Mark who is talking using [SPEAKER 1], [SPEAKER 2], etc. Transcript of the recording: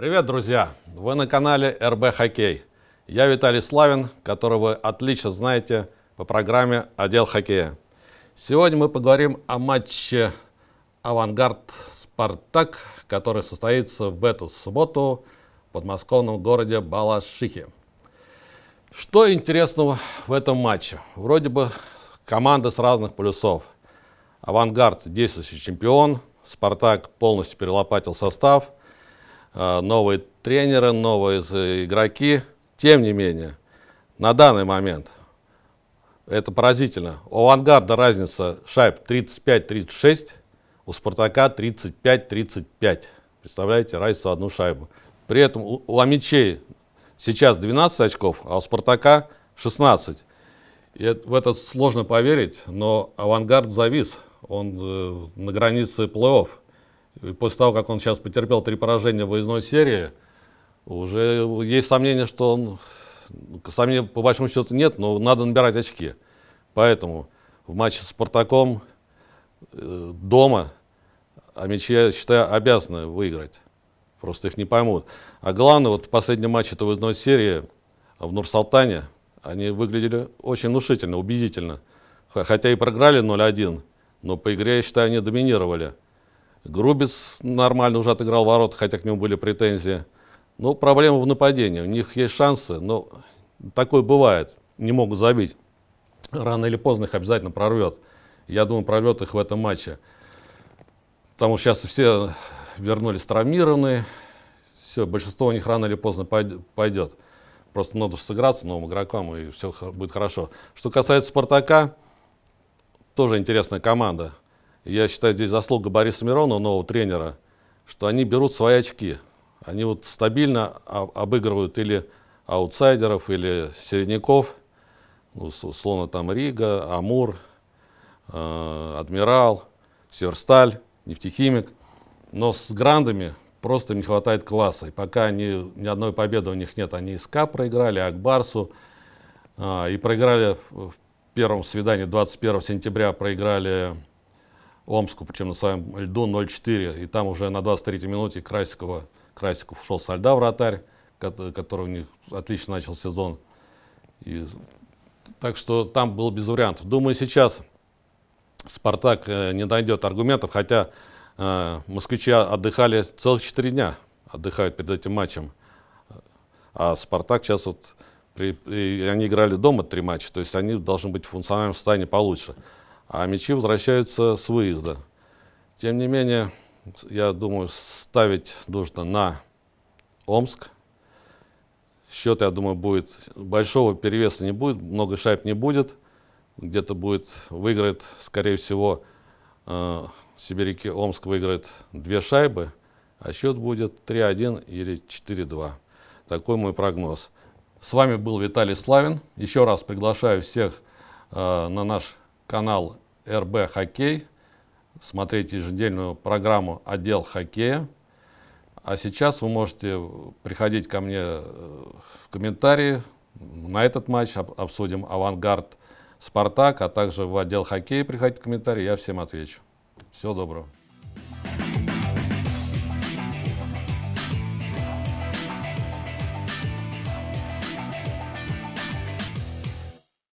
[SPEAKER 1] Привет, друзья! Вы на канале РБ Хоккей. Я Виталий Славин, которого вы отлично знаете по программе «Отдел хоккея». Сегодня мы поговорим о матче «Авангард-Спартак», который состоится в эту субботу в подмосковном городе Балашихе. Что интересного в этом матче? Вроде бы команды с разных полюсов. «Авангард» – действующий чемпион, «Спартак» полностью перелопатил состав – Э, новые тренеры, новые игроки. Тем не менее, на данный момент это поразительно. У «Авангарда» разница шайб 35-36, у «Спартака» 35-35. Представляете, разница одну шайбу. При этом у, у «Амичей» сейчас 12 очков, а у «Спартака» 16. И в это сложно поверить, но «Авангард» завис. Он э, на границе плей-офф. И после того, как он сейчас потерпел три поражения в выездной серии, уже есть сомнение, что он... Сомнений по большому счету нет, но надо набирать очки. Поэтому в матче с «Спартаком» э, дома а мячи, я считаю, обязаны выиграть. Просто их не поймут. А главное, вот в последнем матче этой выездной серии в Нурсалтане они выглядели очень внушительно, убедительно. Хотя и проиграли 0-1, но по игре, я считаю, они доминировали. Грубец нормально уже отыграл ворот, хотя к нему были претензии. Ну, проблема в нападении. У них есть шансы, но такое бывает. Не могут забить. Рано или поздно их обязательно прорвет. Я думаю, прорвет их в этом матче. Потому что сейчас все вернулись травмированные. Все, большинство у них рано или поздно пойдет. Просто надо сыграться новым игрокам, и все будет хорошо. Что касается «Спартака», тоже интересная команда я считаю, здесь заслуга Бориса Миронова, нового тренера, что они берут свои очки. Они вот стабильно обыгрывают или аутсайдеров, или середняков, ну, условно там Рига, Амур, э, Адмирал, Северсталь, Нефтехимик. Но с грандами просто не хватает класса. И пока они, ни одной победы у них нет. Они и СКА проиграли, Акбарсу. А, и проиграли в первом свидании 21 сентября проиграли Омску, причем на своем льду 0-4. И там уже на 23-й минуте Красикова, Красиков ушел со льда вратарь, который у них отлично начал сезон. И, так что там был без вариантов. Думаю, сейчас Спартак э, не найдет аргументов, хотя э, москвичи отдыхали целых 4 дня, отдыхают перед этим матчем. А Спартак сейчас вот, при, и они играли дома три матча, то есть они должны быть в функциональном состоянии получше а мячи возвращаются с выезда. Тем не менее, я думаю, ставить нужно на Омск. Счет, я думаю, будет большого перевеса не будет, много шайб не будет. Где-то будет, выиграть, скорее всего, э, сибиряки Омск выиграет две шайбы, а счет будет 3-1 или 4-2. Такой мой прогноз. С вами был Виталий Славин. Еще раз приглашаю всех э, на наш канал РБ Хоккей, смотрите ежедневную программу «Отдел хоккея». А сейчас вы можете приходить ко мне э, в комментарии на этот матч, обсудим «Авангард» Спартак, а также в отдел хоккея приходите в комментарии, я всем отвечу. Всего доброго.